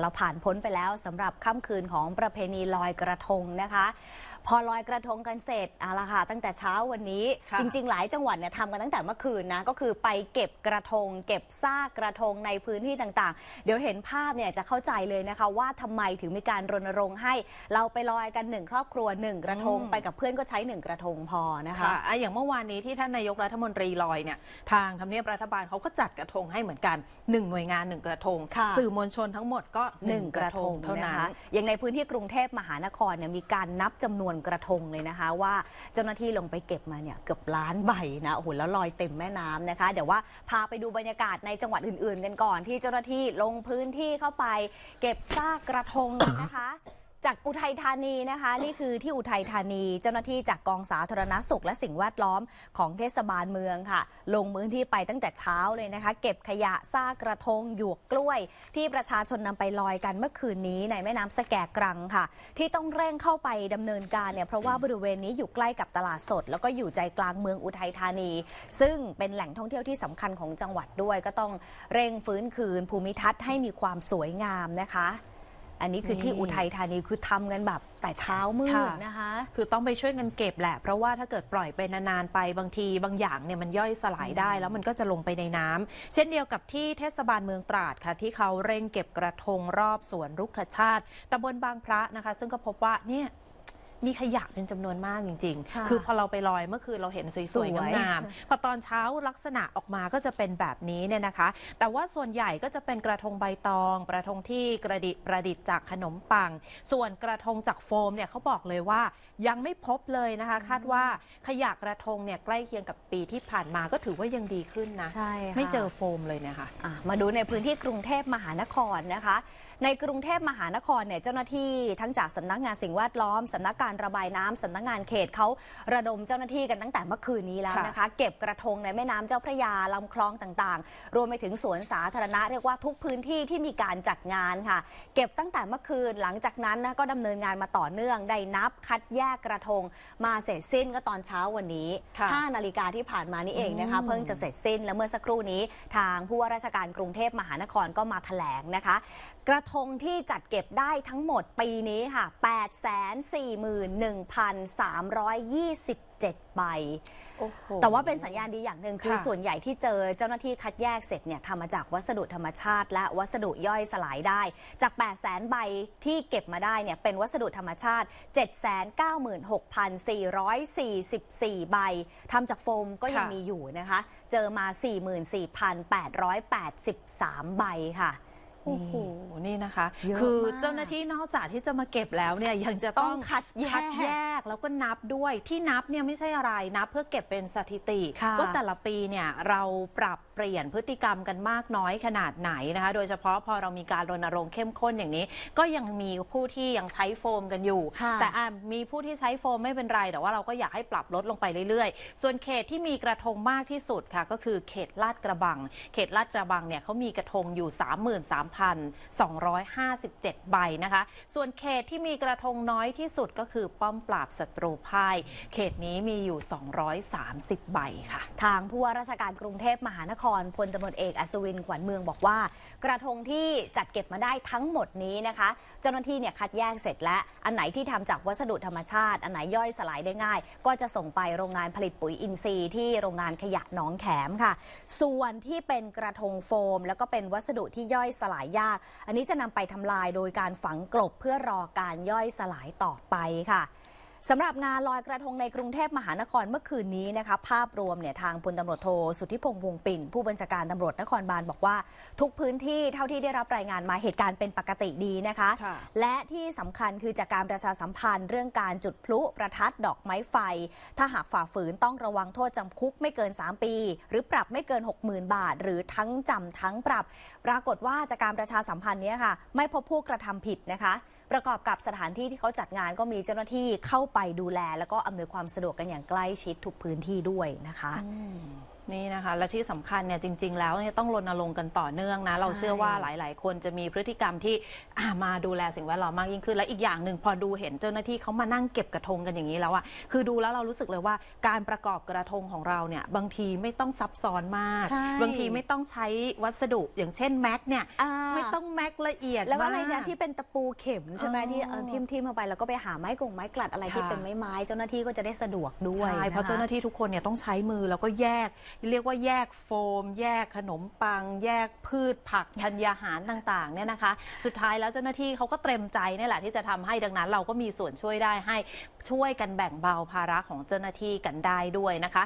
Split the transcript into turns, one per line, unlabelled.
เราผ่านพ้นไปแล้วสำหรับค่ำคืนของประเพณีลอยกระทงนะคะ พอลอยกระทงกันเสร็จอาละค่ะตั้งแต่เช้าวันนี้จริง ๆ หลายจังหวัดเนี่ยทำกันตั้งแต่เมื่อคืนนะก็คือไปเก็บกระทง เก็บซากกระทงในพื้นที่ต่าง ๆ เดี๋ยวเห็นภาพเนี่ยจะเข้าใจเลยนะคะ ว่าทำไมถึงมีการรณรงค์ให้ เราไปลอยกันหนึ่งครอบครัวหนึ่งกระทงไปกับเพื่อนก็ใช้หนึ่งกระทงพอนะคะ
ะอย่างเมื่อวานนี้ที่ท่านนายกรัฐมนตรีลอยเนี่ยทางทำเนียบรัฐบาลเขาก็จัดกระทงให้เหมือนกันหนึ่งหน่วยงานหนึ่งกระทงสื่อมวลชนทั้งหมดก็
1 กระทงเท่านั้นอย่างในพื้นที่กรุงเทพมหานครเนี่ยมีการนับจำนวนกระทงเลยนะคะ ว่าเจ้าหน้าที่ลงไปเก็บมาเนี่ยเกือบล้านใบนะโอ้โหแล้วลอยเต็มแม่น้ำนะคะ เดี๋ยวว่าพาไปดูบรรยากาศในจังหวัดอื่น ๆ กันก่อนที่เจ้าหน้าที่ลงพื้นที่เข้าไป เก็บซากกระทงนะคะจากอุทัยธานีนะคะ นี่คือที่อุทัยธานี เจ้าหน้าที่จากกองสาธารณสุขและสิ่งแวดล้อมของเทศบาลเมืองค่ะ ลงพื้นที่ไปตั้งแต่เช้าเลยนะคะ เก็บขยะ ซากกระทง หยวกกล้วย ที่ประชาชนนำไปลอยกัน เมื่อคืนนี้ในแม่น้ำสแกกรังค่ะ ที่ต้องเร่งเข้าไปดำเนินการเนี่ย เพราะว่าบริเวณนี้อยู่ใกล้กับตลาดสด แล้วก็อยู่ใจกลางเมืองอุทัยธานี ซึ่งเป็นแหล่งท่องเที่ยวที่สำคัญของจังหวัดด้วย ก็ต้องเร่งฟื้นคืนภูมิทัศน์ให้มีความสวยงามนะคะอันนี้คือที่อุทัยธานีคือทำกันแบบแต่เช้ามืดนะคะคือต
้องไปช่วยกันเก็บแหละ เพราะว่าถ้าเกิดปล่อยไปนานๆไปบางที บางอย่างเนี่ยมันย่อยสลายได้แล้วมันก็จะลงไปในน้ำเช่นเดียวกับที่เทศบาลเมืองตราดค่ะที่เขาเร่งเก็บกระทงรอบสวนรุกขชาติตำบลบางพระนะคะซึ่งก็พบว่าเนี่ยมีขยะเป็นจำนวนมากจริง ๆ คือพอเราไปลอยเมื่อคืนเราเห็นสวยๆงามๆพอตอนเช้าลักษณะออกมาก็จะเป็นแบบนี้เนี่ยนะคะ แต่ว่าส่วนใหญ่ก็จะเป็นกระทงใบตองกระทงที่กระดิประดิษฐ์จากขนมปัง ส่วนกระทงจากโฟมเนี่ยเขาบอกเลยว่ายังไม่พบเลยนะคะ คาดว่าขยะกระทงเนี่ยใกล้เคียงกับปีที่ผ่านมาก็ถือว่ายังดีข
ึ้นนะใช่ไม่เจอโฟมเลยเนะคะ่ะ มาดูในพื้นที่กรุงเทพมหานครนะคะในกรุงเทพมหานครเนี่ยเจ้าหน้าที่ทั้งจากสำนักงานสิ่งแวดล้อมสำนักการระบายน้ำสำนักงานเขตเขาระดมเจ้าหน้าที่กันตั้งแต่เมื่อคืนนี้แล้วนะคะ เก็บกระทงในแม่น้ำเจ้าพระยาลำคลองต่าง ๆ รวมไปถึงสวนสาธารณะเรียกว่าทุกพื้นที่ที่มีการจัดงานค่ะ เก็บตั้งแต่เมื่อคืน หลังจากนั้นนะก็ดำเนินงานมาต่อเนื่องได้นับคัดแยกกระทงมาเสร็จสิ้นก็ตอนเช้าวันนี้5นาฬิกาที่ผ่านมานี้เองนะคะเพิ่งจะเสร็จสิ้นและเมื่อสักครู่นี้ทางผู้ว่าราชการกรุงเทพมหานครก็มาแถลงนะคะกระทงที่จัดเก็บได้ทั้งหมดปีนี้ค่ะ 841,327 ใบ แต่ว่าเป็นสัญญาณดีอย่างหนึ่งคือส่วนใหญ่ที่เจอเจ้าหน้าที่คัดแยกเสร็จเนี่ยทำมาจากวัสดุธรรมชาติและวัสดุย่อยสลายได้ จาก 8 0 0แสนใบที่เก็บมาได้เนี่ยเป็นวัสดุธรรมชาติ 796,444 ใบทำจากโฟมก็ยังมีอยู่นะคะ เจอมา 44,883 ใบค่ะโอ้โหนี่นะ
คะ คือเจ้าหน้าที่นอกจากที่จะมาเก็บแล้วเนี่ยยังจะต้ององคัดแยกแยกแล้วก็นับด้วยที่นับเนี่ยไม่ใช่อะไรนับ เพื่อเก็บเป็นสถิติว่าแต่ละปีเนี่ยเราปรับเปลี่ยนพฤติกรรมกันมากน้อยขนาดไหนนะคะโดยเฉพาะพอเรามีการรณรงค์เข้มข้นอย่างนี้ ก็ยังมีผู้ที่ยังใช้โฟมกันอยู่ แต่อ่ะมีผู้ที่ใช้โฟมไม่เป็นไร แต่ว่าเราก็อยากให้ปรับลดลงไปเรื่อยๆ ส่วนเขตที่มีกระทงมากที่สุดค่ะ ก็คือเขตลาดกระบังเขตลาดกระบังเนี่ยเขามีกระทงอยู่33,000 2,257 ใบนะคะ ส่วนเขตที่มีกระทงน้อยที่สุดก็คือป้อมปราบศัตรูพ่าย เขตนี้มีอยู่ 230 ใบค่ะ
ทางผู้ว่าราชการกรุงเทพมหานครพลตำรวจเอกอัศวินขวัญเมืองบอกว่า กระทงที่จัดเก็บมาได้ทั้งหมดนี้นะคะเจ้าหน้าที่เนี่ยคัดแยกเสร็จแล้ว อันไหนที่ทำจากวัสดุธรรมชาติ อันไหนย่อยสลายได้ง่าย ก็จะส่งไปโรงงานผลิตปุ๋ยอินทรีย์ที่โรงงานขยะน้องแขมค่ะ ส่วนที่เป็นกระทงโฟม แล้วก็เป็นวัสดุที่ย่อยสลายายยาก อันนี้จะนำไปทำลายโดยการฝังกลบเพื่อรอการย่อยสลายต่อไปค่ะสำหรับงานลอยกระทงในกรุงเทพมหานครเมื่อคืนนี้นะคะภาพรวมเนี่ยทางพลตำรวจโทสุทธิพงษ์วงปิ่น ผู้บัญชาการตำรวจนครบาลบอกว่าทุกพื้นที่เท่าที่ได้รับรายงานมาเหตุการณ์เป็นปกติดีนะคะ และที่สำคัญคือจากการประชาสัมพันธ์ เรื่องการจุดพลุประทัดดอกไม้ไฟ ถ้าหากฝ่าฝืนต้องระวังโทษจำคุกไม่เกิน 3 ปี หรือปรับไม่เกิน 60,000 บาท หรือทั้งจำทั้งปรับ ปรากฏว่าจากการประชาสัมพันธ์นี้ค่ะไม่พบผู้กระทำผิดนะคะประกอบกับสถานที่ที่เขาจัดงานก็มีเจ้าหน้าที่เข้าไปดูแล แล้วก็อำนวยความสะดวกกันอย่างใกล้ชิดทุกพื้นที่ด้วยนะคะนี่นะคะและที่ส
ำคัญเนี่ยจริงๆแล้วเนี่ยต้องรณรงค์กันต่อเนื่องนะเราเชื่อว่าหลายๆคนจะมีพฤติกรรมที่มาดูแลสิ่งแวดล้อมมากยิ่งขึ้น และอีกอย่างหนึ่งพอดูเห็นเจ้าหน้าที่เขามานั่งเก็บกระทงกันอย่างนี้แล้วอะคือดูแล้วเรารู้สึกเลยว่า การประกอบกระทงของเราเนี่ยบางทีไม่ต้องซับซ้อนมาก บางทีไม่ต้องใช้วัสดุอย่างเช่นแม็กเนี่ยไม่ต้องแม็กละเอียดแล้วอะไรเนี่ย
ที่เป็นตะปูเข็มใช่ไหมที่ทิ่มทิ่มเข้าไปแล้วก็ไปหาไม้กงไม้กลัดอะไรที่เป็นไม้ไม้เจ้าหน้าที่ก็จะได้สะดวกด้วยใช่เพราะเจ้าหน้าที่
ทุกคนเนี่ยต้องใช้มือแล้วก็แยกเรียกว่าแยกโฟม แยกขนมปัง แยกพืชผักธัญญาหารต่าง ๆเนี่ยนะคะ สุดท้ายแล้วเจ้าหน้าที่เขาก็เตรียมใจนี่แหละที่จะทำให้ดังนั้นเราก็มีส่วนช่วยได้ให้ช่วยกันแบ่งเบาภาระของเจ้าหน้าที่กันได้ด้วยนะคะ